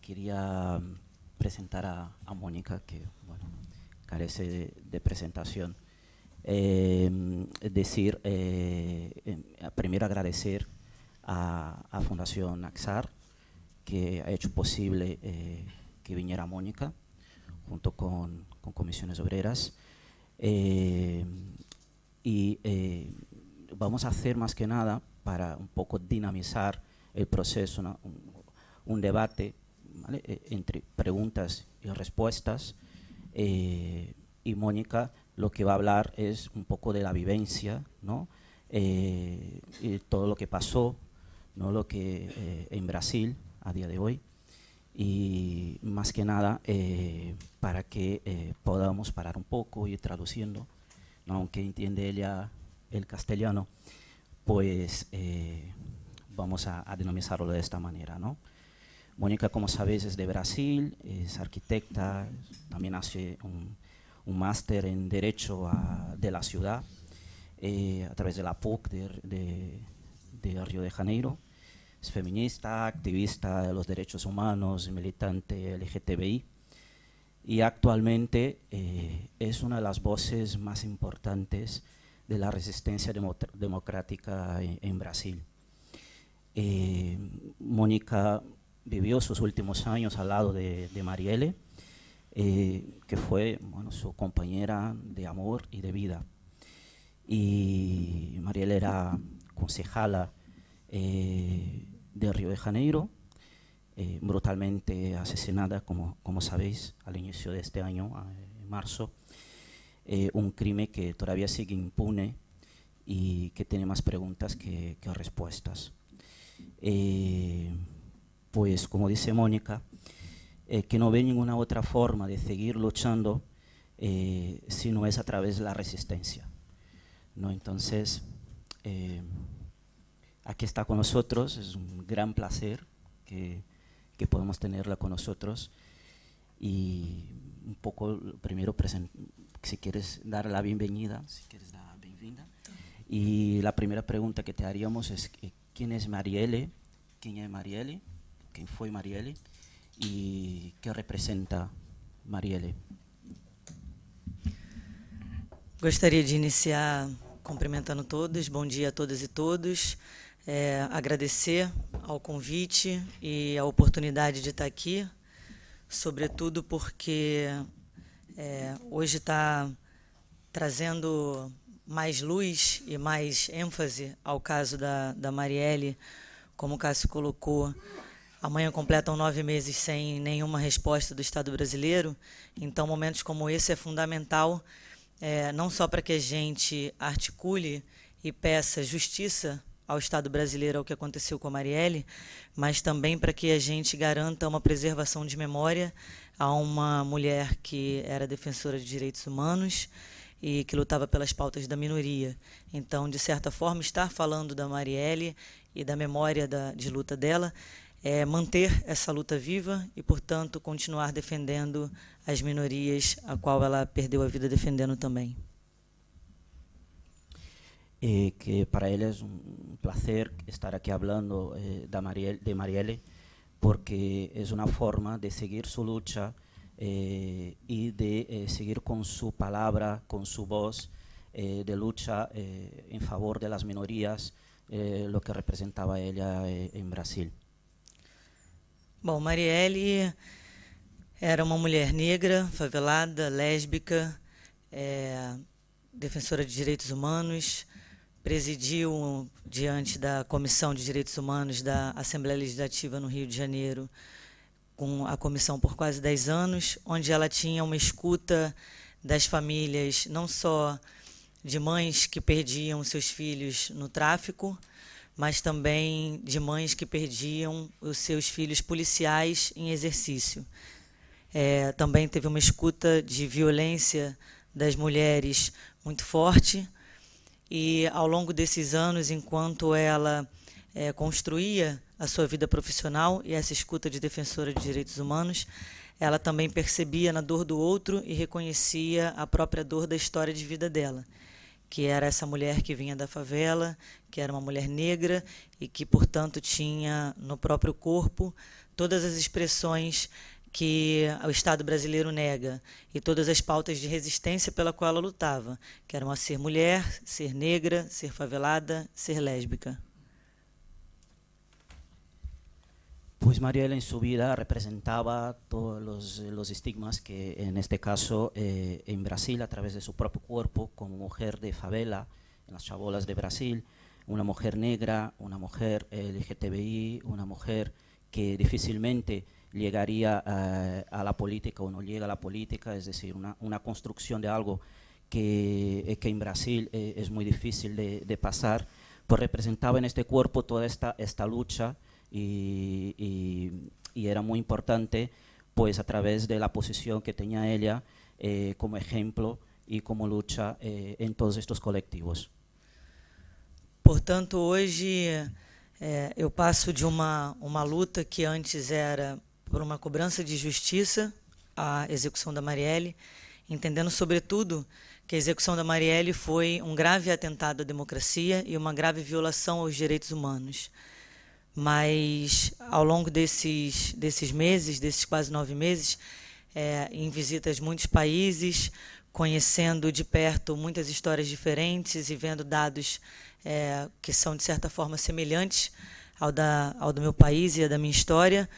quería mm, presentar a, Mónica, que carece de, presentación. Em, decir, eh, em, primero agradecer a, Fundación AXAR, que ha hecho posible eh, que viniera Mónica, junto con, comisiones obreras. Em, y eh, vamos a hacer más que nada para un poco dinamizar el proceso, un, un, debate eh, entre preguntas y respuestas. Eh, y Mónica lo que va a hablar es un poco de la vivencia, ¿no? Eh, y todo lo que pasó, ¿no? lo que en Brasil a día de hoy. Y más que nada, para que podamos parar un poco y ir traduciendo, aunque entiende ella el castellano, pues vamos a, a denominarlo de esta manera, ¿no? Mónica, como sabes, es de Brasil, es arquitecta, también hace un, máster en Derecho de la Ciudad eh, a través de la PUC de, de, Río de Janeiro. Es feminista, activista de los derechos humanos, militante LGTBI y actualmente eh, es una de las voces más importantes de la resistencia democrática en, Brasil. Eh, Mónica vivió sus últimos años al lado de, Marielle, eh, que fue bueno, su compañera de amor y de vida. Y Marielle era concejala eh, de Río de Janeiro, eh, brutalmente asesinada, como, como sabéis, al inicio de este año, en marzo. un crimen que todavía sigue impune y que tiene más preguntas que, respuestas pues como dice Mónica, eh, que no ve ninguna otra forma de seguir luchando eh, si no es a través de la resistencia. ¿no? Entonces, eh, aquí está con nosotros, es un gran placer que, que podemos tenerla con nosotros. Y un poco, primero, si quieres dar la bienvenida, si quieres dar la bienvenida. Y la primera pregunta que te haríamos es, ¿quién es Marielle? ¿Quién es Marielle? quem foi Marielle e que representa Marielle. Gostaria de iniciar cumprimentando todos, bom dia a todas e todos, é, agradecer ao convite e a oportunidade de estar aqui, sobretudo porque é, hoje está trazendo mais luz e mais ênfase ao caso da, da Marielle, como o Cássio colocou, Amanhã completam nove meses sem nenhuma resposta do Estado brasileiro, então momentos como esse é fundamental, é, não só para que a gente articule e peça justiça ao Estado brasileiro ao que aconteceu com a Marielle, mas também para que a gente garanta uma preservação de memória a uma mulher que era defensora de direitos humanos e que lutava pelas pautas da minoria. Então, de certa forma, estar falando da Marielle e da memória da, de luta dela é, manter essa luta viva e, portanto, continuar defendendo as minorias a qual ela perdeu a vida defendendo também. que para ela é um prazer estar aqui falando eh, de, Marielle, de, Marielle, porque é uma forma de seguir sua luta eh, de eh, seguir com sua palavra, com sua voz eh, de luta eh, em favor das minorias, o que representava ela em Brasil. Bom, Marielle era uma mulher negra, favelada, lésbica, é, defensora de direitos humanos, presidiu diante da Comissão de Direitos Humanos da Assembleia Legislativa no Rio de Janeiro, com a comissão por quase 10 anos, onde ela tinha uma escuta das famílias, não só de mães que perdiam seus filhos no tráfico, mas também de mães que perdiam os seus filhos policiais em exercício. É, também teve uma escuta de violência das mulheres muito forte, e ao longo desses anos, enquanto ela é, construía a sua vida profissional e essa escuta de defensora de direitos humanos, ela também percebia na dor do outro e reconhecia a própria dor da história de vida dela que era essa mulher que vinha da favela, que era uma mulher negra e que, portanto, tinha no próprio corpo todas as expressões que o Estado brasileiro nega e todas as pautas de resistência pela qual ela lutava, que eram a ser mulher, ser negra, ser favelada, ser lésbica. Pues Mariel en su vida representaba todos los, estigmas que en este caso eh, en Brasil a través de su propio cuerpo como mujer de favela en las chabolas de Brasil, una mujer negra, una mujer eh, LGTBI, una mujer que difícilmente llegaría eh, a la política o no llega a la política, es decir, una, construcción de algo que, en Brasil es muy difícil de, pasar, pues representaba en este cuerpo toda esta, esta lucha e era muito importante pois através da posição que tinha ela eh, como exemplo e como luta eh, todos estes coletivos. Portanto, hoje eh, eu passo de uma, uma luta que antes era por uma cobrança de justiça à execução da Marielle, entendendo sobretudo que a execução da Marielle foi um grave atentado à democracia e uma grave violação aos direitos humanos mas ao longo desses, desses meses, desses quase nove meses, é, em visitas a muitos países, conhecendo de perto muitas histórias diferentes e vendo dados é, que são, de certa forma, semelhantes ao, da, ao do meu país e da minha história,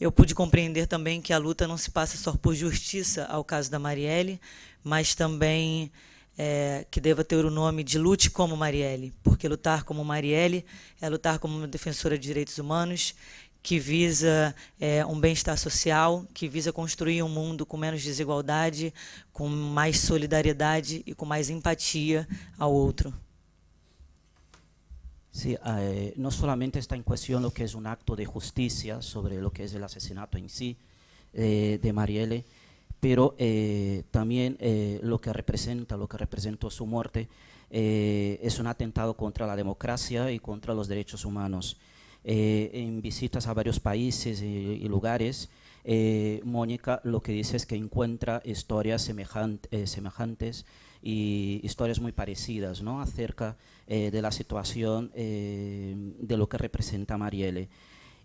eu pude compreender também que a luta não se passa só por justiça ao caso da Marielle, mas também é, que deva ter o nome de Lute como Marielle, porque lutar como Marielle é lutar como uma defensora de direitos humanos, que visa é, um bem-estar social, que visa construir um mundo com menos desigualdade, com mais solidariedade e com mais empatia ao outro. Sí, ah, eh, no está em questão o que é um acto de justiça sobre o que é o assassinato em si eh, de Marielle, pero eh, también eh, lo que representa, lo que representó su muerte, eh, es un atentado contra la democracia y contra los derechos humanos. en visitas a varios países y, lugares, Mónica lo que dice es que encuentra historias semejantes y historias muy parecidas ¿no? acerca de la situación de lo que representa Marielle.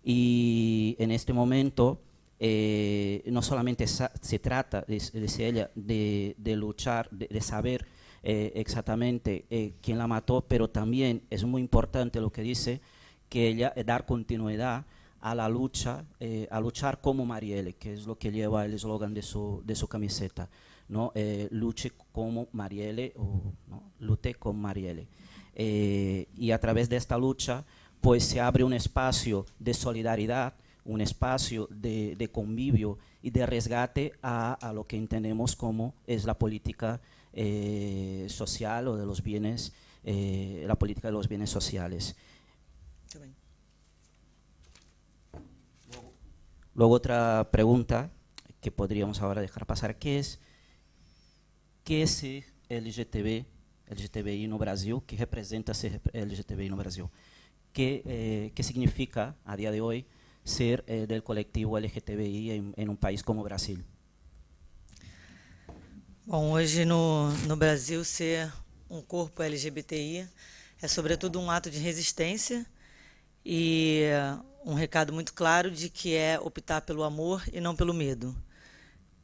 Y en este momento, eh, no solamente se trata, de, ella, de, luchar, de, saber eh, exactamente eh, quién la mató, pero también es muy importante lo que dice, que ella dar continuidad a la lucha, a luchar como Marielle, que es lo que lleva el eslogan de su, de su camiseta, ¿no? luche como Marielle, o lute con Marielle. y a través de esta lucha, pues se abre un espacio de solidaridad, un espacio de, convivio y de resgate a, lo que entendemos como es la política eh, social o de los bienes, eh, la política de los bienes sociales. Luego otra pregunta que podríamos ahora dejar pasar, que es, ¿qué es LGTB, LGTBI no Brasil? ¿Qué representa ser LGTBI no Brasil? ¿Qué, eh, ¿Qué significa a día de hoy? ser eh, del colectivo LGTBI em, um país como o Brasil? Bom, hoje no, no Brasil, ser um corpo LGBTI é, sobretudo, um ato de resistência e um recado muito claro de que é optar pelo amor e não pelo medo.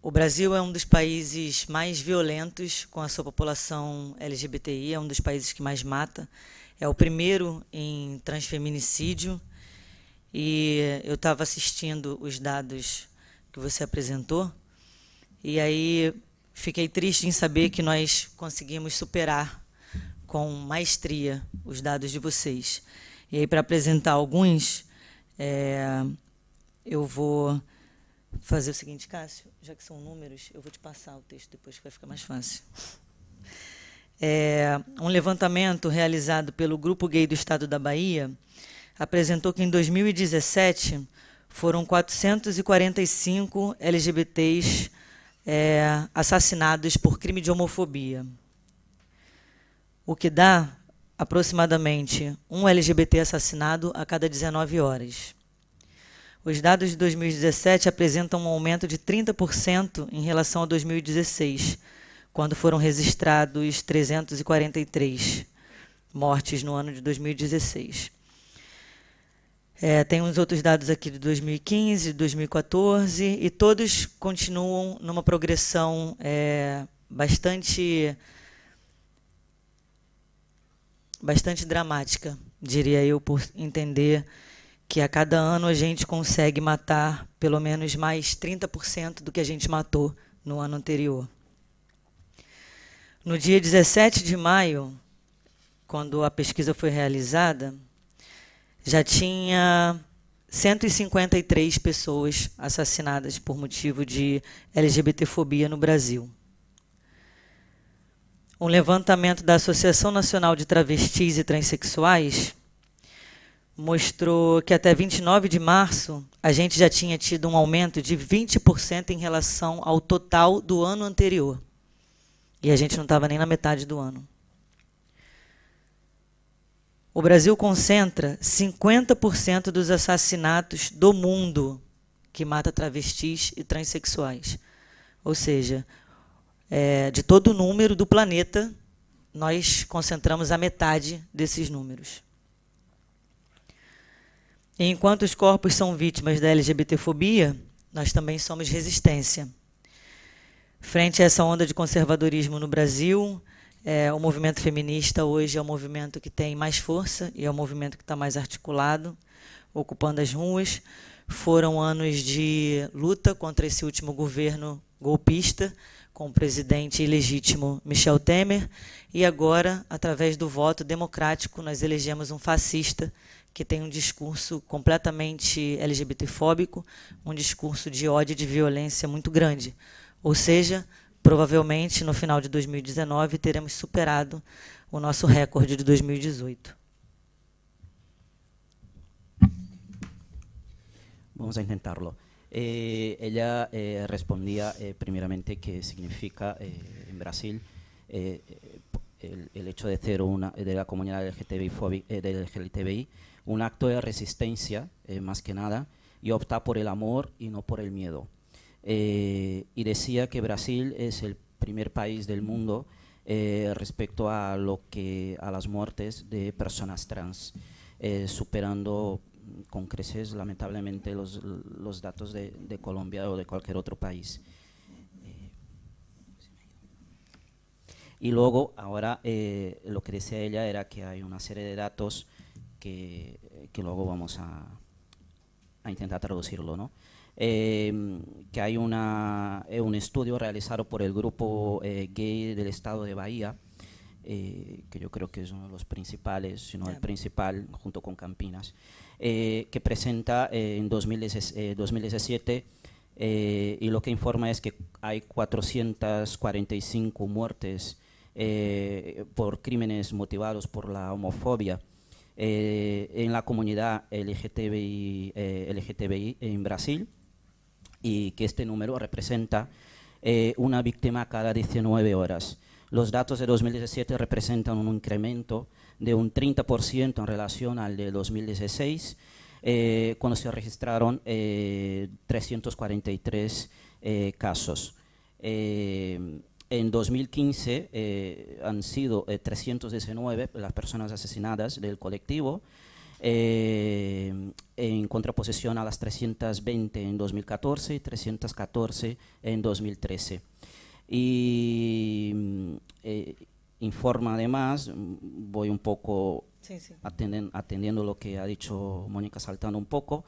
O Brasil é um dos países mais violentos com a sua população LGBTI, é um dos países que mais mata, é o primeiro em transfeminicídio e eu estava assistindo os dados que você apresentou e aí fiquei triste em saber que nós conseguimos superar com maestria os dados de vocês. E aí para apresentar alguns, é, eu vou fazer o seguinte, Cássio, já que são números, eu vou te passar o texto depois que vai ficar mais fácil. É, um levantamento realizado pelo Grupo Gay do Estado da Bahia apresentou que em 2017 foram 445 LGBTs é, assassinados por crime de homofobia, o que dá aproximadamente um LGBT assassinado a cada 19 horas. Os dados de 2017 apresentam um aumento de 30% em relação a 2016, quando foram registrados 343 mortes no ano de 2016. É, tem uns outros dados aqui de 2015, 2014, e todos continuam numa progressão é, bastante, bastante dramática, diria eu, por entender que a cada ano a gente consegue matar pelo menos mais 30% do que a gente matou no ano anterior. No dia 17 de maio, quando a pesquisa foi realizada, já tinha 153 pessoas assassinadas por motivo de LGBTfobia no Brasil. Um levantamento da Associação Nacional de Travestis e Transsexuais mostrou que até 29 de março a gente já tinha tido um aumento de 20% em relação ao total do ano anterior. E a gente não estava nem na metade do ano. O Brasil concentra 50% dos assassinatos do mundo que mata travestis e transexuais. Ou seja, é, de todo o número do planeta, nós concentramos a metade desses números. E enquanto os corpos são vítimas da LGBTfobia, nós também somos resistência. Frente a essa onda de conservadorismo no Brasil, é, o movimento feminista hoje é o movimento que tem mais força e é o movimento que está mais articulado, ocupando as ruas. Foram anos de luta contra esse último governo golpista, com o presidente ilegítimo Michel Temer, e agora, através do voto democrático, nós elegemos um fascista que tem um discurso completamente LGBTfóbico, um discurso de ódio e de violência muito grande. Ou seja, Provavelmente no final de 2019 e teremos superado o nosso recorde de 2018. E Vamos a intentarlo. Eh, ella eh, respondía eh, primeramente que significa en Brasil el, hecho de ser una de la comunidad LGTBI, del un acto de resistencia más que nada y opta por el amor y no por el miedo. Eh, y decía que Brasil es el primer país del mundo eh, respecto a lo que a las muertes de personas trans, eh, superando con creces lamentablemente los, los datos de, de, Colombia o de cualquier otro país. Y luego, ahora lo que decía ella era que hay una serie de datos que, que luego vamos a, a intentar traducirlo, ¿no? Em, que hay una, eh, un estudio realizado por el grupo eh, gay del estado de Bahía, eh, que yo creo que es uno de los principales, sino el principal, junto con Campinas, que presenta en 2017 y lo que informa es que hay 445 muertes por crímenes motivados por la homofobia. en la comunidad LGTBI, LGTBI en Brasil y que este número representa eh, una víctima cada 19 horas. Los datos de 2017 representan un incremento de un 30% en relación al de 2016, eh, cuando se registraron 343 eh, casos. En 2015 han sido 319 las personas asesinadas del colectivo eh, en contraposición a las 320 en 2014 y 314 en 2013. Y mm, eh, informa además, mm, voy un poco atendiendo lo que ha dicho Mónica Saltano un poco,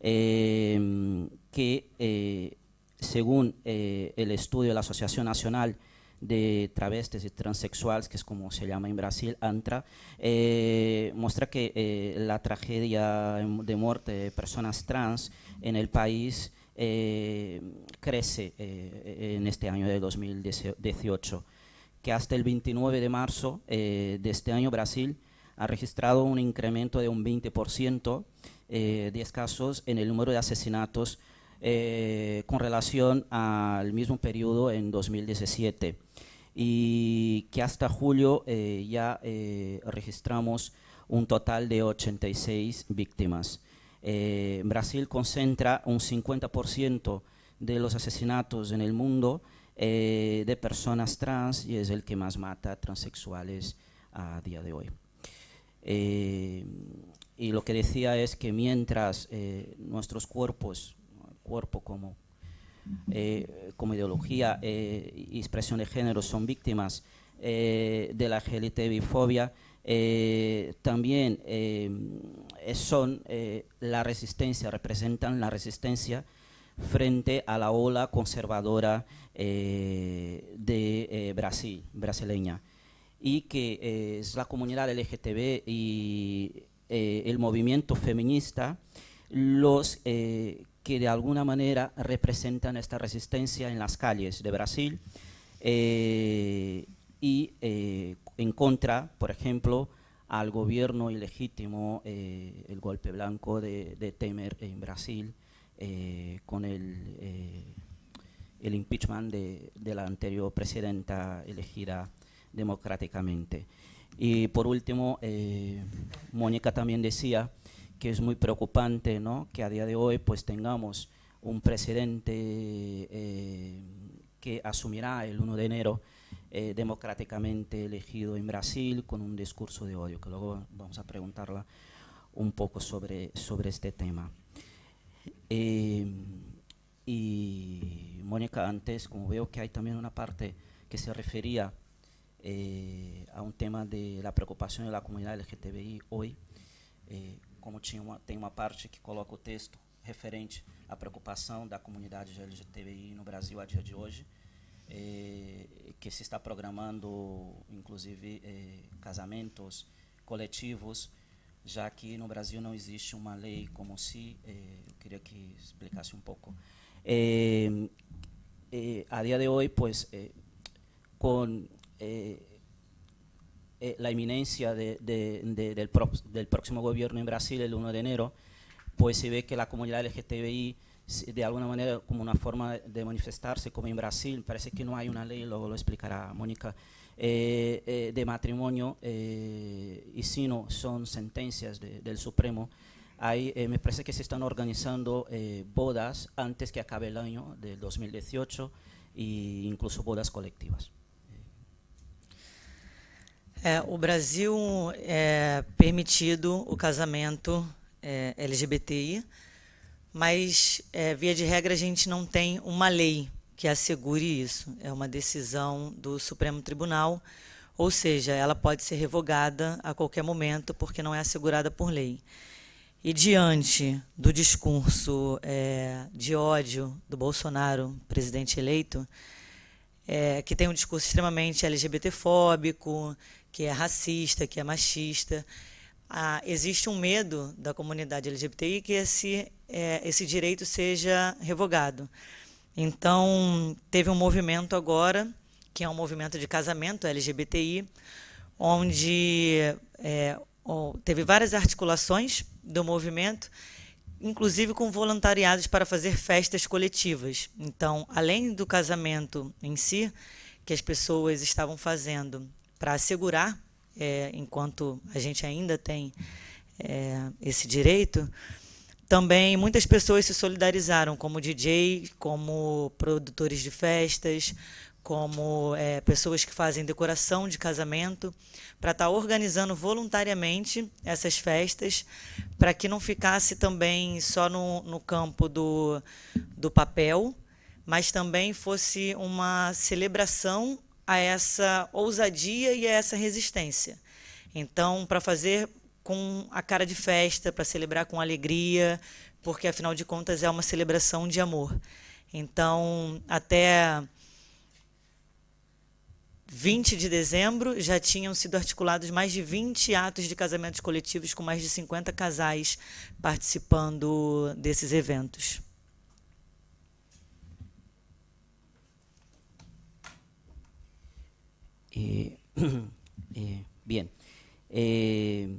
eh, que según el estudio de la Asociación Nacional de travestis y transexuales, que es como se llama en Brasil, ANTRA, eh, muestra que eh, la tragedia de muerte de personas trans en el país eh, crece en este año de 2018, que hasta el 29 de marzo de este año Brasil ha registrado un incremento de un 20% de escasos en el número de asesinatos con relación al mismo periodo en 2017 y que hasta julio eh, ya eh, registramos un total de 86 víctimas. Eh, Brasil concentra un 50% de los asesinatos en el mundo de personas trans y es el que más mata transexuales a día de hoy. y lo que decía es que mientras nuestros cuerpos, cuerpo como eh, como ideología eh, y expresión de género son víctimas eh, de la LGTBI-fobia, también son la resistencia, representan la resistencia frente a la ola conservadora de Brasil, brasileña, y que es la comunidad LGTB y el movimiento feminista los que de alguna manera representan esta resistencia en las calles de Brasil eh, y eh, en contra, por ejemplo, al gobierno ilegítimo, eh, el golpe blanco de, Temer en Brasil, con el, impeachment de, de, la anterior presidenta elegida democráticamente. Y por último, Mónica también decía que es muy preocupante ¿no? que a día de hoy pues tengamos un presidente eh, que asumirá el 1 de enero eh, democráticamente elegido en Brasil con un discurso de odio, que luego vamos a preguntarla un poco sobre, sobre este tema. Eh, y Mónica, antes, como veo que hay también una parte que se refería a un tema de la preocupación de la comunidad LGTBI hoy, como tinha uma, tem uma parte que coloca o texto referente à preocupação da comunidade LGTBI no Brasil a dia de hoje, eh, que se está programando, inclusive, eh, casamentos coletivos, já que no Brasil não existe uma lei como se. Eh, eu queria que explicasse um pouco. a dia de hoje, pois, com Eh, la eminencia del, próximo gobierno en Brasil el 1 de enero, pues se ve que la comunidad LGTBI, de alguna manera, como una forma de manifestarse, como en Brasil, parece que no hay una ley, luego lo explicará Mónica, eh, eh, de matrimonio, y si no, son sentencias del Supremo. Ahí, me parece que se están organizando bodas antes que acabe el año del 2018 e incluso bodas colectivas. É, o Brasil é permitido o casamento é, LGBTI, mas, é, via de regra, a gente não tem uma lei que assegure isso. É uma decisão do Supremo Tribunal, ou seja, ela pode ser revogada a qualquer momento porque não é assegurada por lei. E diante do discurso é, de ódio do Bolsonaro, presidente eleito, é, que tem um discurso extremamente LGBTfóbico, que é racista, que é machista. Ah, existe um medo da comunidade LGBTI que esse, é, esse direito seja revogado. Então, teve um movimento agora, que é um movimento de casamento LGBTI, onde é, teve várias articulações do movimento, inclusive com voluntariados para fazer festas coletivas. Então, além do casamento em si, que as pessoas estavam fazendo para assegurar, é, enquanto a gente ainda tem é, esse direito, também muitas pessoas se solidarizaram, como DJ, como produtores de festas, como é, pessoas que fazem decoração de casamento, para estar tá organizando voluntariamente essas festas, para que não ficasse também só no, no campo do, do papel, mas também fosse uma celebração a essa ousadia e a essa resistência. Então, para fazer com a cara de festa, para celebrar com alegria, porque afinal de contas é uma celebração de amor. Então, até 20 de dezembro já tinham sido articulados mais de 20 atos de casamentos coletivos com mais de 50 casais participando desses eventos. Eh, eh, bien. Eh,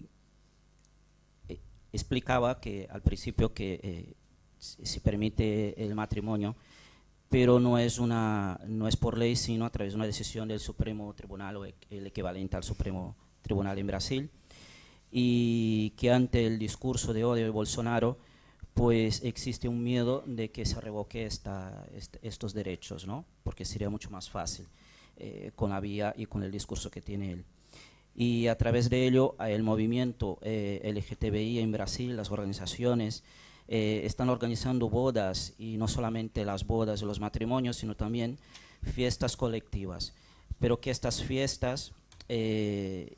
explicaba que al principio que se permite el matrimonio, pero no es, una, no es por ley, sino a través de una decisión del Supremo Tribunal o e, el equivalente al Supremo Tribunal en Brasil, y que ante el discurso de odio de Bolsonaro, pues existe un miedo de que se revoque esta, estos derechos, ¿no? porque sería mucho más fácil. Eh, con la vía y con el discurso que tiene él. Y a través de ello, el movimiento eh, LGTBI en Brasil, las organizaciones, eh, están organizando bodas, y no solamente las bodas y los matrimonios, sino también fiestas colectivas. Pero que estas fiestas y,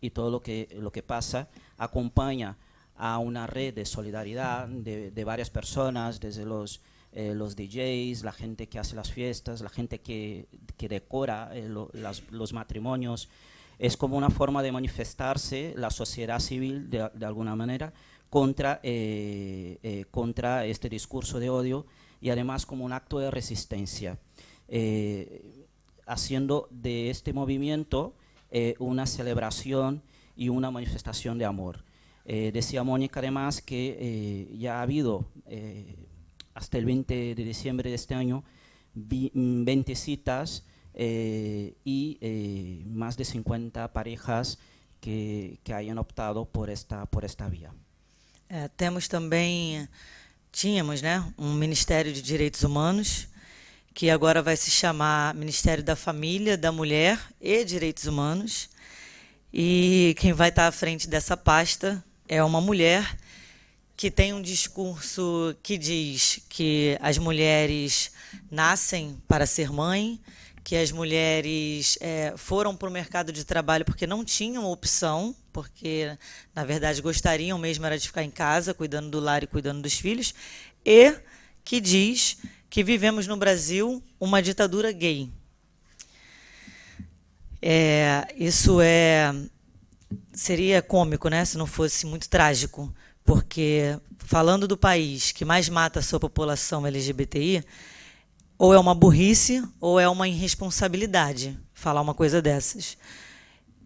y, todo lo que, lo que pasa acompaña a una red de solidaridad de, de varias personas, desde los eh, los DJs, la gente que hace las fiestas, la gente que, decora eh, los matrimonios. Es como una forma de manifestarse la sociedad civil de, alguna manera contra, eh, contra este discurso de odio y además como un acto de resistencia, haciendo de este movimiento una celebración y una manifestación de amor. decía Mónica además que ya ha habido hasta el 20 de diciembre de este año, 20 mm, citas eh, y eh, más de 50 parejas que, que hayan optado por esta, por esta via. É, eh, temos também, tínhamos né, um Ministério de Direitos Humanos, que agora vai se chamar Ministério da Família, da Mulher e Direitos Humanos. E quem vai estar à frente dessa pasta é uma mulher que tem um discurso que diz que as mulheres nascem para ser mãe, que as mulheres é, foram para o mercado de trabalho porque não tinham opção, porque na verdade gostariam mesmo era de ficar em casa, cuidando do lar e cuidando dos filhos, e que diz que vivemos no Brasil uma ditadura gay. É, isso é seria cômico, né, se não fosse muito trágico porque, falando do país que mais mata a sua população LGBTI, ou é uma burrice ou é uma irresponsabilidade falar uma coisa dessas.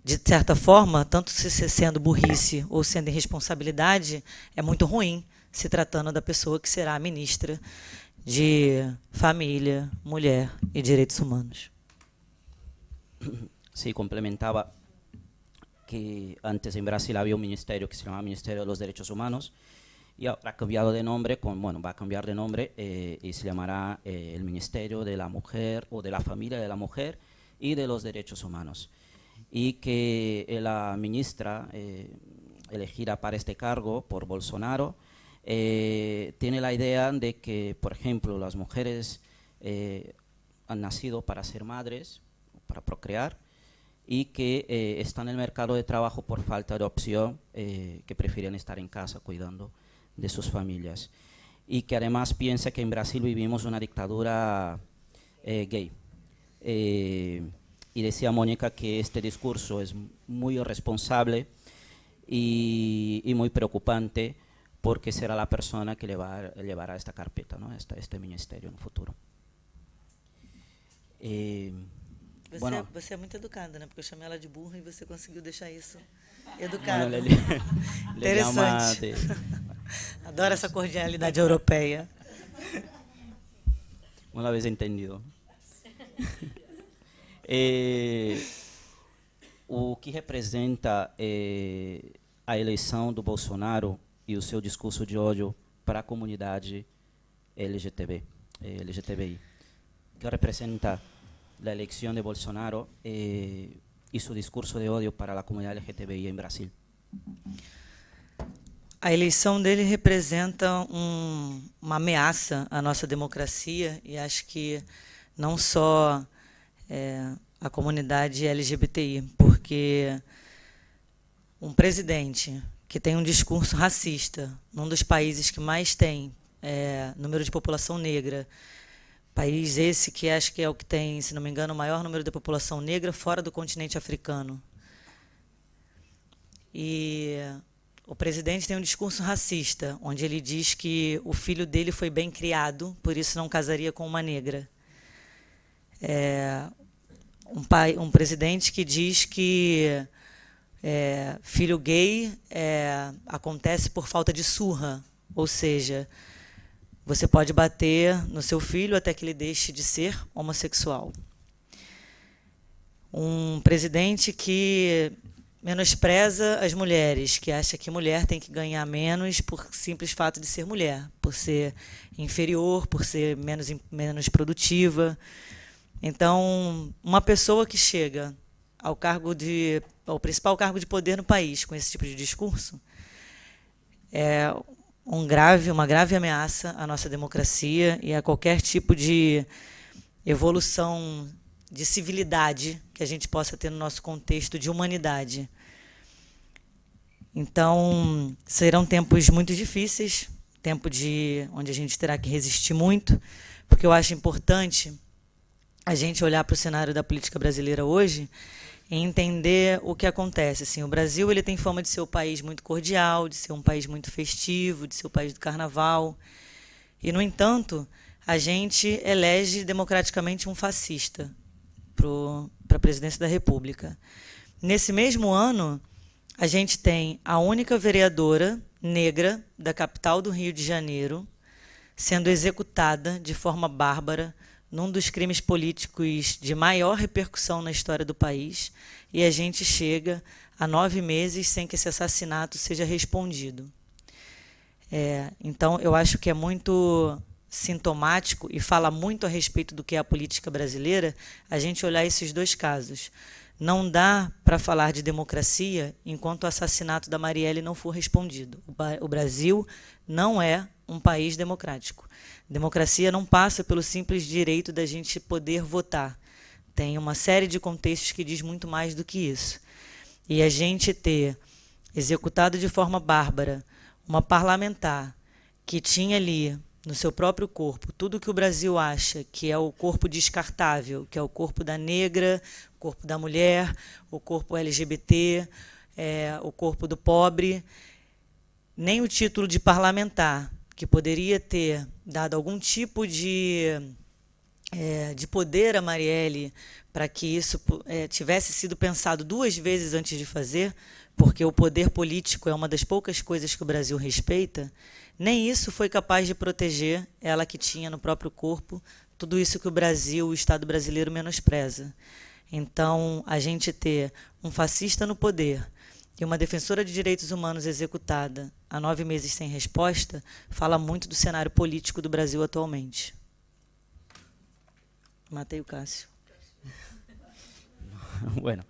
De certa forma, tanto se sendo burrice ou sendo irresponsabilidade, é muito ruim se tratando da pessoa que será a ministra de Família, Mulher e Direitos Humanos. Sim, complementava que antes en Brasil había un ministerio que se llamaba Ministerio de los Derechos Humanos y ahora ha cambiado de nombre, con, bueno, va a cambiar de nombre eh, y se llamará eh, el Ministerio de la Mujer o de la Familia de la Mujer y de los Derechos Humanos. Y que eh, la ministra elegida para este cargo por Bolsonaro tiene la idea de que, por ejemplo, las mujeres han nacido para ser madres, para procrear, y que eh, están en el mercado de trabajo por falta de opción, eh, que prefieren estar en casa cuidando de sus familias. Y que además piensa que en Brasil vivimos una dictadura eh, gay. Eh, y decía Mónica que este discurso es muy irresponsable y, muy preocupante porque será la persona que le va a llevar, a esta carpeta, ¿no? este, este ministerio en el futuro. Você, é, você é muito educada, né? Porque eu chamei ela de burra e você conseguiu deixar isso educado. Não, ele, é é Interessante. Ele Adoro essa cordialidade europeia. Uma vez entendido. é, eh, o que representa é, a eleição do Bolsonaro e o seu discurso de ódio para a comunidade LGTB, eh, LGTBI? O que representa la elección de Bolsonaro eh, y su discurso de odio para la comunidad LGTBI en Brasil. A eleição dele representa um, uma ameaça à nossa democracia e acho que não só é, a comunidade LGBTI, porque um presidente que tem um discurso racista num dos países que mais tem é, número de população negra País esse que acho que é o que tem, se não me engano, o maior número de população negra fora do continente africano. E o presidente tem um discurso racista, onde ele diz que o filho dele foi bem criado, por isso não casaria com uma negra. É, um, pai, um presidente que diz que é, filho gay é, acontece por falta de surra, ou seja, você pode bater no seu filho até que ele deixe de ser homossexual. Um presidente que menospreza as mulheres, que acha que mulher tem que ganhar menos por simples fato de ser mulher, por ser inferior, por ser menos, menos produtiva. Então, uma pessoa que chega ao cargo de ao principal cargo de poder no país com esse tipo de discurso é um grave, uma grave ameaça à nossa democracia e a qualquer tipo de evolução de civilidade que a gente possa ter no nosso contexto de humanidade. Então, serão tempos muito difíceis, tempo de onde a gente terá que resistir muito, porque eu acho importante a gente olhar para o cenário da política brasileira hoje entender o que acontece. Assim, o Brasil ele tem fama de ser um país muito cordial, de ser um país muito festivo, de ser o um país do carnaval. E, no entanto, a gente elege democraticamente um fascista para a presidência da República. Nesse mesmo ano, a gente tem a única vereadora negra da capital do Rio de Janeiro sendo executada de forma bárbara num dos crimes políticos de maior repercussão na história do país, e a gente chega a nove meses sem que esse assassinato seja respondido. É, então, eu acho que é muito sintomático e fala muito a respeito do que é a política brasileira a gente olhar esses dois casos. Não dá para falar de democracia enquanto o assassinato da Marielle não for respondido. O Brasil não é um país democrático. Democracia não passa pelo simples direito da gente poder votar. Tem uma série de contextos que diz muito mais do que isso. E a gente ter executado de forma bárbara uma parlamentar que tinha ali no seu próprio corpo tudo que o Brasil acha que é o corpo descartável, que é o corpo da negra, o corpo da mulher, o corpo LGBT, é, o corpo do pobre, nem o título de parlamentar que poderia ter dado algum tipo de, é, de poder a Marielle para que isso é, tivesse sido pensado duas vezes antes de fazer, porque o poder político é uma das poucas coisas que o Brasil respeita, nem isso foi capaz de proteger ela que tinha no próprio corpo tudo isso que o Brasil, o Estado brasileiro menospreza. Então, a gente ter um fascista no poder e uma defensora de direitos humanos executada há nove meses sem resposta fala muito do cenário político do Brasil atualmente. Matei o Cássio. bueno,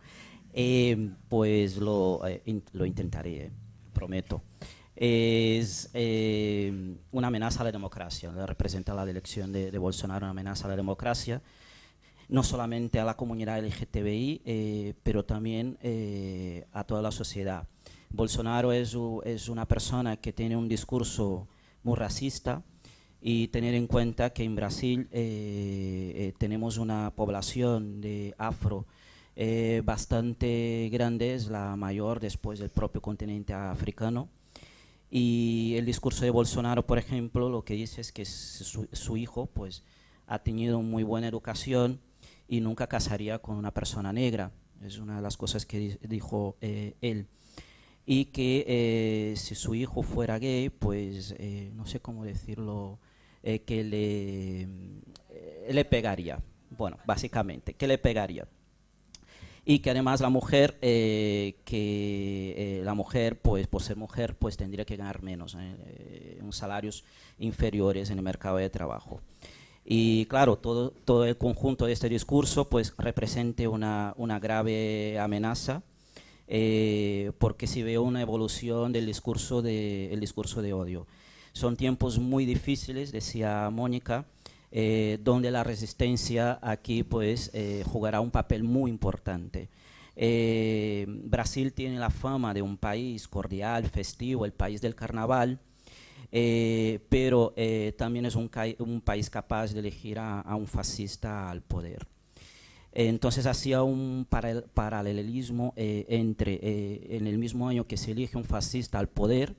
eh, pues lo, eh, lo intentaré, eh, prometo. es eh, una amenaza a la democracia. Representa la elección de, de Bolsonaro una amenaza a la democracia no solamente a la comunidad LGTBI, eh, pero también eh, a toda la sociedad. Bolsonaro es, una persona que tiene un discurso muy racista y tener en cuenta que en Brasil eh, eh, tenemos una población de afro bastante grande, es la mayor después del propio continente africano. Y el discurso de Bolsonaro, por ejemplo, lo que dice es que su, su hijo pues, ha tenido muy buena educación, y nunca casaría con una persona negra. Es una de las cosas que dijo eh, él. Y que eh, si su hijo fuera gay, pues eh, no sé cómo decirlo, que le, le pegaría. Bueno, básicamente, que le pegaría. Y que además la mujer, que la mujer, pues por ser mujer, pues tendría que ganar menos, en salarios inferiores en el mercado de trabajo. Y claro, todo, todo el conjunto de este discurso pues representa una, una grave amenaza, eh, porque se ve una evolución del discurso de, el discurso de odio. Son tiempos muy difíciles, decía Mónica, eh, donde la resistencia aquí pues eh, jugará un papel muy importante. Brasil tiene la fama de un país cordial, festivo, el país del carnaval, eh, pero eh, también es un, país capaz de elegir a, un fascista al poder. Eh, entonces hacía un paralelismo entre, en el mismo año que se elige un fascista al poder,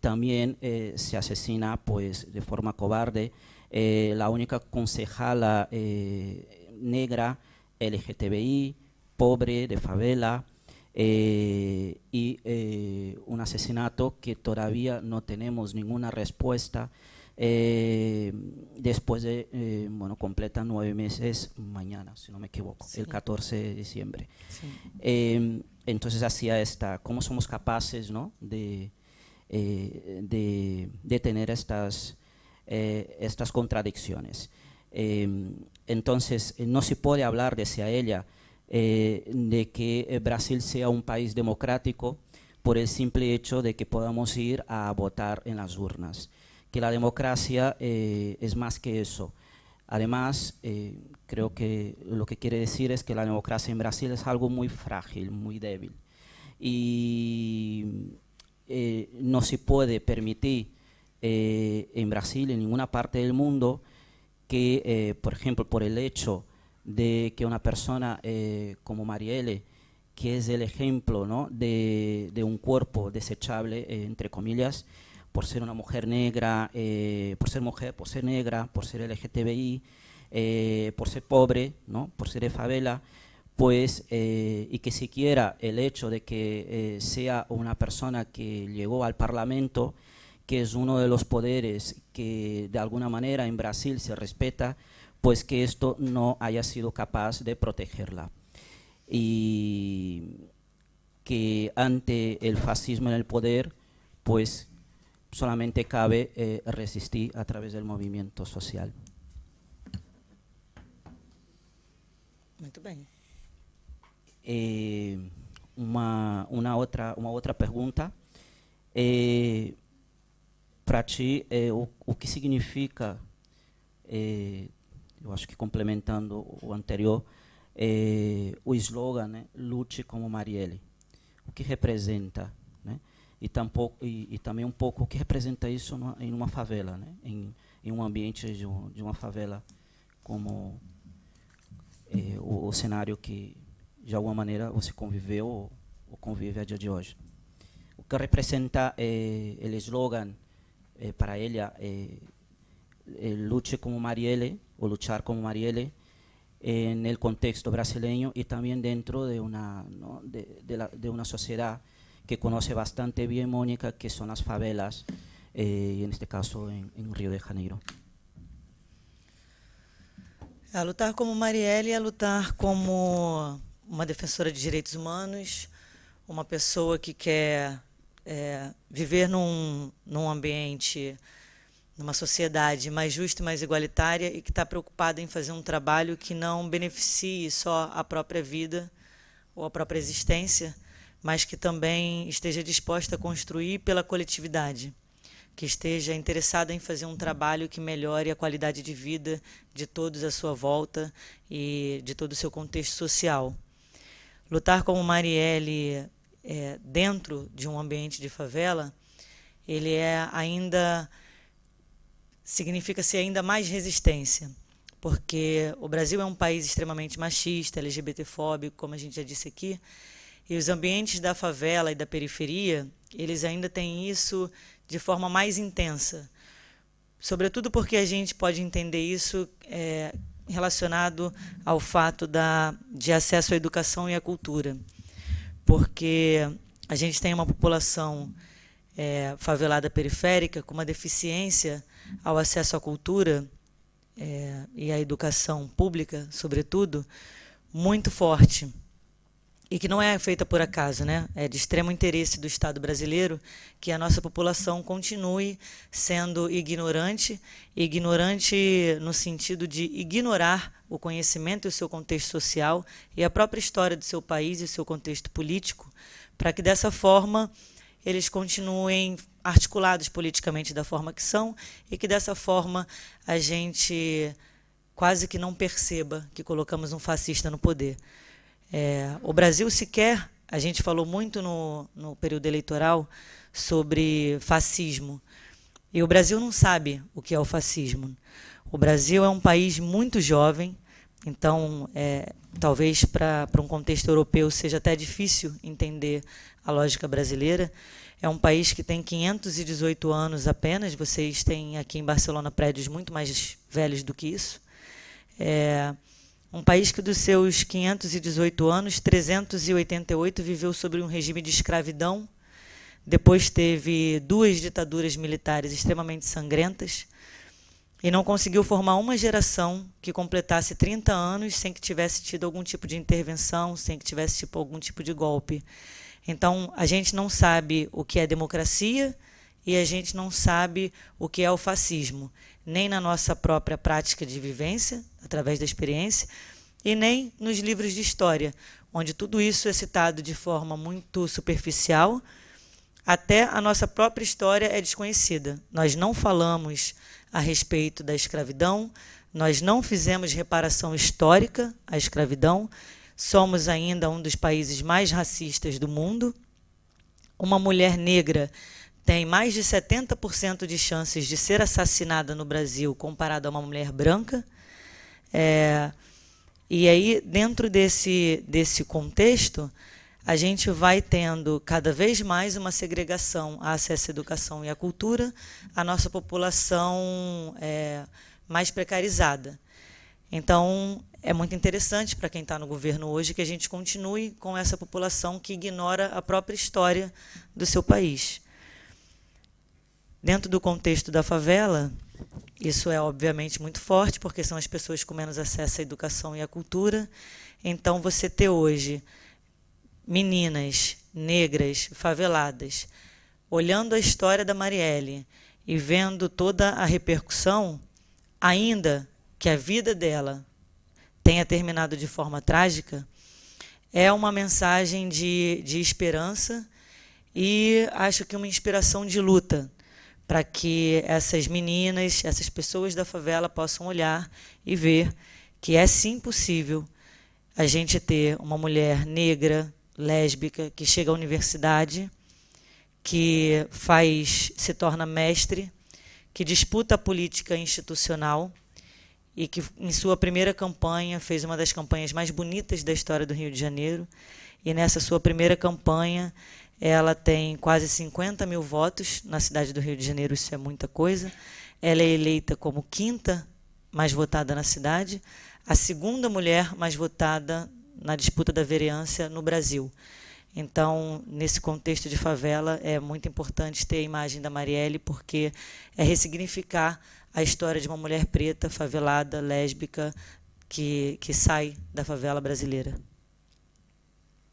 también se asesina pues, de forma cobarde la única concejala negra LGTBI, pobre, de favela, eh, y eh, un asesinato que todavía no tenemos ninguna respuesta. Eh, después de, bueno, completa nueve meses mañana, si no me equivoco, el 14 de diciembre. entonces hacía esta, ¿cómo somos capaces de, de, tener estas, estas contradicciones? entonces, no se puede hablar de ella eh, de que eh, Brasil sea un país democrático por el simple hecho de que podamos ir a votar en las urnas, que la democracia eh, es más que eso. Además, creo que lo que quiere decir es que la democracia en Brasil es algo muy frágil, muy débil. Y no se puede permitir en Brasil, en ninguna parte del mundo, que, por ejemplo, por el hecho de que una persona eh, como Marielle, que es el ejemplo de, un cuerpo desechable, eh, entre comillas, por ser una mujer negra, eh, por ser mujer, por ser negra, por ser LGTBI, por ser pobre, ¿no? por ser de favela, pues, y que siquiera el hecho de que sea una persona que llegó al Parlamento, que es uno de los poderes que de alguna manera en Brasil se respeta, pues que esto no haya sido capaz de protegerla. Y que ante el fascismo en el poder, pues solamente cabe eh, resistir a través del movimiento social. Muy bien. Eh, otra una Para ti, eh, eh, ¿qué significa eu acho que complementando o anterior, é, o slogan né, Lute como Marielle, o que representa, né, e, tampouco, e, e, também um pouco o que representa isso numa, em uma favela, né, em, em um ambiente de, um, de uma favela como é, o, o, cenário que, de alguma maneira, você conviveu ou, ou convive a dia de hoje. O que representa é, eh, o slogan para ela é, lute como Marielle, o luchar como Marielle en el contexto brasileño y también dentro de una, de, una sociedad que conoce bastante bien Mónica, que son las favelas, eh, y en este caso en, Río de Janeiro. A lutar como Marielle, a lutar como una defensora de derechos humanos, una persona que quer vivir eh, viver num, num ambiente numa sociedade mais justa e mais igualitária e que está preocupada em fazer um trabalho que não beneficie só a própria vida ou a própria existência, mas que também esteja disposta a construir pela coletividade, que esteja interessada em fazer um trabalho que melhore a qualidade de vida de todos à sua volta e de todo o seu contexto social. Lutar como Marielle é, dentro de um ambiente de favela, ele é ainda significa-se ainda mais resistência, porque o Brasil é um país extremamente machista, LGBTfóbico, como a gente já disse aqui, e os ambientes da favela e da periferia, eles ainda têm isso de forma mais intensa. Sobretudo porque a gente pode entender isso é, relacionado ao fato da, de acesso à educação e à cultura. Porque a gente tem uma população é, favelada periférica com uma deficiência ao acesso à cultura é, e à educação pública, sobretudo, muito forte e que não é feita por acaso, né? É de extremo interesse do Estado brasileiro que a nossa população continue sendo ignorante, ignorante no sentido de ignorar o conhecimento e o seu contexto social e a própria história do seu país e o seu contexto político, para que dessa forma eles continuem articulados politicamente da forma que são e que dessa forma a gente quase que não perceba que colocamos um fascista no poder. É, o Brasil sequer, a gente falou muito no, no período eleitoral sobre fascismo. E o Brasil não sabe o que é o fascismo. O Brasil é um país muito jovem, então é, talvez para um contexto europeu seja até difícil entender a lógica brasileira. É um país que tem 518 anos apenas, vocês têm aqui em Barcelona prédios muito mais velhos do que isso. É um país que, dos seus 518 anos, 388 viveu sobre um regime de escravidão. Depois teve duas ditaduras militares extremamente sangrentas e não conseguiu formar uma geração que completasse 30 anos sem que tivesse tido algum tipo de intervenção, sem que tivesse tipo, algum tipo de golpe. Então, a gente não sabe o que é democracia e a gente não sabe o que é o fascismo, nem na nossa própria prática de vivência, através da experiência, e nem nos livros de história, onde tudo isso é citado de forma muito superficial. Até a nossa própria história é desconhecida. Nós não falamos a respeito da escravidão, nós não fizemos reparação histórica à escravidão, somos ainda um dos países mais racistas do mundo. Uma mulher negra tem mais de 70% de chances de ser assassinada no Brasil comparado a uma mulher branca. É, e aí, dentro desse, desse contexto, a gente vai tendo cada vez mais uma segregação a acesso à educação e à cultura, a nossa população é, mais precarizada. Então, é muito interessante para quem está no governo hoje que a gente continue com essa população que ignora a própria história do seu país. Dentro do contexto da favela, isso é obviamente muito forte, porque são as pessoas com menos acesso à educação e à cultura. Então, você ter hoje meninas negras faveladas olhando a história da Marielle e vendo toda a repercussão, ainda que a vida dela tenha terminado de forma trágica, é uma mensagem de, de esperança e acho que uma inspiração de luta para que essas meninas, essas pessoas da favela possam olhar e ver que é sim possível a gente ter uma mulher negra, lésbica, que chega à universidade, que faz, se torna mestre, que disputa a política institucional e que em sua primeira campanha fez uma das campanhas mais bonitas da história do Rio de Janeiro. E nessa sua primeira campanha, ela tem quase 50 mil votos na cidade do Rio de Janeiro, isso é muita coisa. Ela é eleita como quinta mais votada na cidade, a segunda mulher mais votada na disputa da vereança no Brasil. Então, nesse contexto de favela, é muito importante ter a imagem da Marielle, porque é ressignificar a história de uma mulher preta, favelada, lésbica, que, que sai da favela brasileira.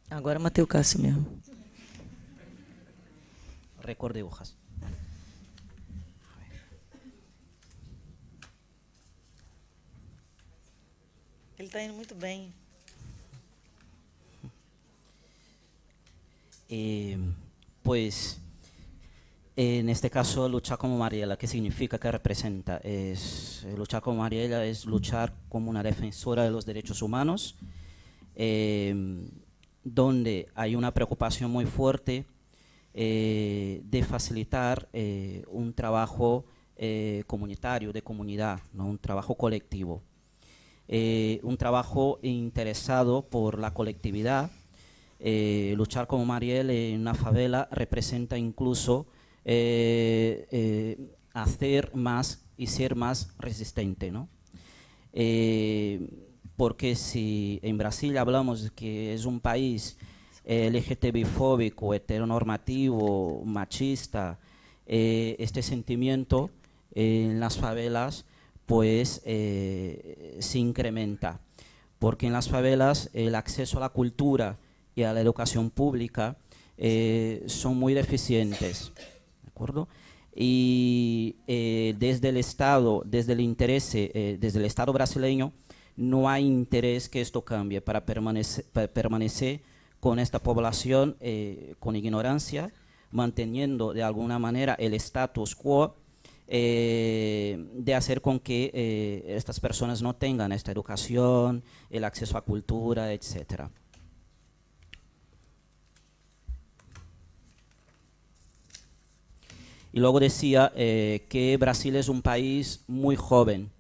Agora matei o Cássio mesmo. Recorde hojas. Ele está indo muito bem. Eh, pois. pues En este caso, luchar como Mariela, ¿qué significa, qué representa? Es, eh, luchar como Mariela es luchar como una defensora de los derechos humanos, em, donde hay una preocupación muy fuerte eh, de facilitar eh, un trabajo comunitario, de comunidad, ¿no? un trabajo colectivo. un trabajo interesado por la colectividad. luchar como Mariel en una favela representa incluso eh, eh, hacer más y ser más resistente. Eh, porque si en Brasil hablamos que es un país LGTB fóbico, heteronormativo, machista, este sentimiento en las favelas pues se incrementa. Porque en las favelas el acceso a la cultura y a la educación pública son muy deficientes. Y eh, desde el Estado, desde el interés, eh, desde el Estado brasileño, no hay interés que esto cambie para permanecer, permanecer con esta población eh, con ignorancia, manteniendo de alguna manera el status quo de hacer con que estas personas no tengan esta educación, el acceso a cultura, etcétera. Y luego decía eh, que Brasil es un país muy joven,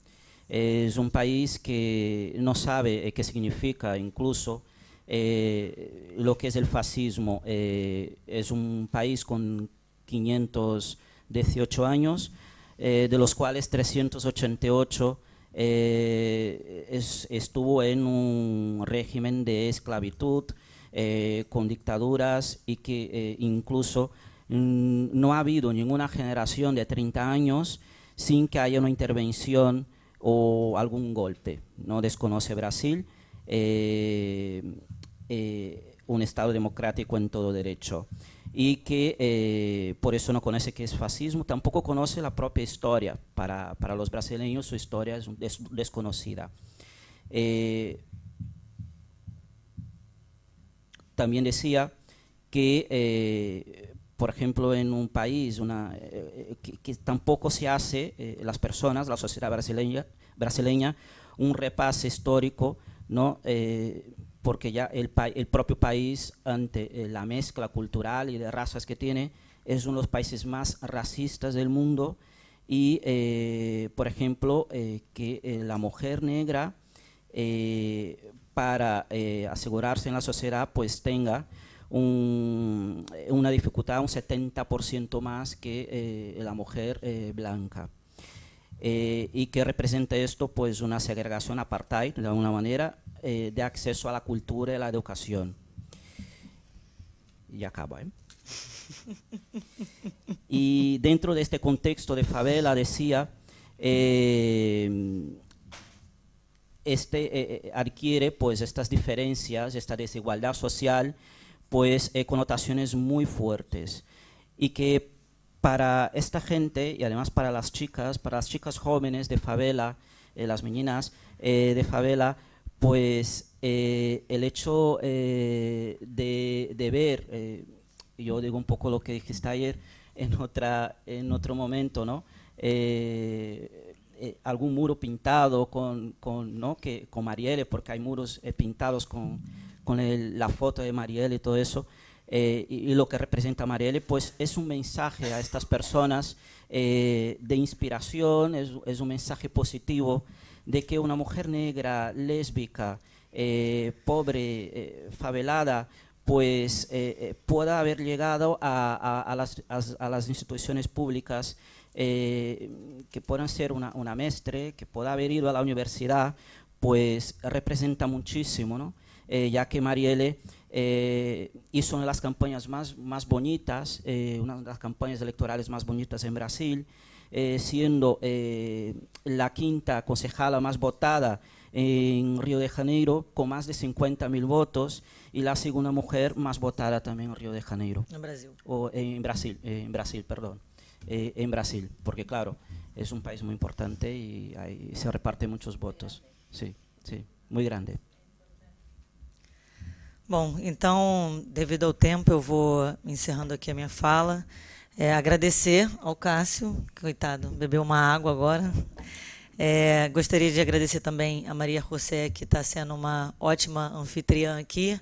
es un país que no sabe eh, qué significa incluso eh, lo que es el fascismo. es un país con 518 años, de los cuales 388 estuvo en un régimen de esclavitud, con dictaduras y que incluso Mm, no ha habido ninguna generación de 30 años sin que haya una intervención o algún golpe. No desconoce Brasil eh, eh, un Estado democrático en todo derecho y que eh, por eso no conoce qué es fascismo, tampoco conoce la propia historia. Para, los brasileños su historia es desconocida. también decía que por ejemplo, en un país eh, eh, que, tampoco se hace, eh, las personas, la sociedad brasileña, brasileña un repaso histórico, ¿no? porque ya el, el, propio país, ante la mezcla cultural y de razas que tiene, es uno de los países más racistas del mundo. Y, por ejemplo, que la mujer negra, para asegurarse en la sociedad, pues tenga eh, una dificultad un 70% más que eh, la mujer eh, blanca. y que representa esto pues una segregación apartheid de alguna manera de acceso a la cultura y a la educación. Y acaba. y dentro de este contexto de favela decía, este adquiere pues estas diferencias, esta desigualdad social, pues eh, connotaciones muy fuertes y que para esta gente y además para las chicas, para las chicas jóvenes de favela, eh, las meninas eh, de favela, pues el hecho de, ver, yo digo un poco lo que dijiste ayer en, otra, en otro momento, ¿no? algún muro pintado con, con, que, con Marielle, porque hay muros pintados con, con la foto de Marielle y todo eso, eh, y, lo que representa Marielle, pues es un mensaje a estas personas eh, de inspiración, es, un mensaje positivo de que una mujer negra, lésbica, eh, pobre, favelada, pues pueda haber llegado a, las, instituciones públicas que puedan ser una, una que pueda haber ido a la universidad, pues representa muchísimo, ¿no? Eh, ya que Marielle eh, hizo una de las campañas más, más bonitas, eh, una de las campañas electorales más bonitas en Brasil, siendo la quinta concejala más votada en Río de Janeiro con más de 50 mil votos y la segunda mujer más votada también en Río de Janeiro. En Brasil. O en Brasil, en Brasil, perdón. en Brasil, porque claro, es un país muy importante y ahí se reparten muchos votos. Sí, sí, muy grande. Bom, então, devido ao tempo, eu vou encerrando aqui a minha fala. É, agradecer ao Cássio, coitado, bebeu uma água agora. É, gostaria de agradecer também a Maria José, que está sendo uma ótima anfitriã aqui.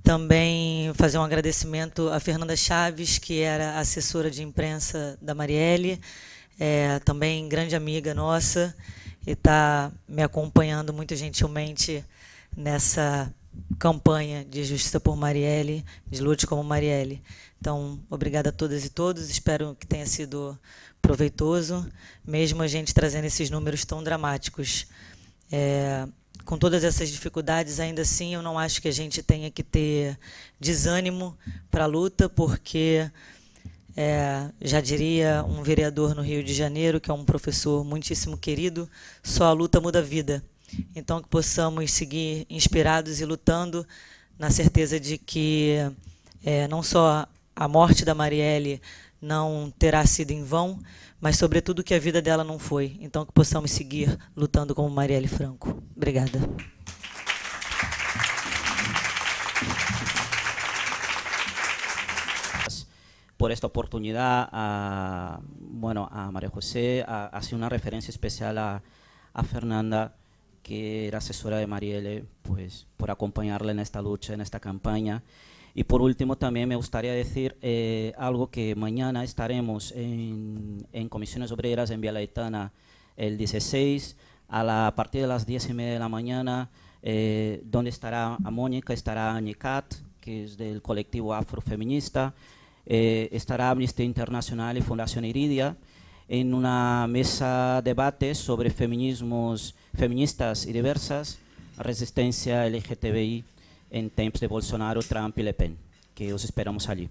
Também fazer um agradecimento a Fernanda Chaves, que era assessora de imprensa da Marielle, é, também grande amiga nossa, e está me acompanhando muito gentilmente nessa campanha de Justiça por Marielle, de Lute como Marielle. Então, obrigada a todas e todos. Espero que tenha sido proveitoso, mesmo a gente trazendo esses números tão dramáticos. É, com todas essas dificuldades, ainda assim, eu não acho que a gente tenha que ter desânimo para a luta, porque é, já diria um vereador no Rio de Janeiro, que é um professor muitíssimo querido, só a luta muda a vida. Então, que possamos seguir inspirados e lutando na certeza de que é, não só a morte da Marielle não terá sido em vão, mas sobretudo que a vida dela não foi. Então que possamos seguir lutando como Marielle Franco. Obrigada. Por esta oportunidade, a, bueno, a José, a, hace uma referência especial a, a Fernanda. que era asesora de Marielle, pues por acompañarla en esta lucha, en esta campaña. Y por último también me gustaría decir eh, algo que mañana estaremos en, Comisiones Obreras en Laetana el 16 a, partir de las 10 y media de la mañana, eh, donde estará a Mónica, estará Nicat, que es del colectivo afrofeminista, eh, estará Amnistía Internacional y Fundación Iridia en una mesa debate sobre feminismos feministas y diversas resistencia LGTBI en tiempos de Bolsonaro, Trump y Le Pen, que os esperamos allí.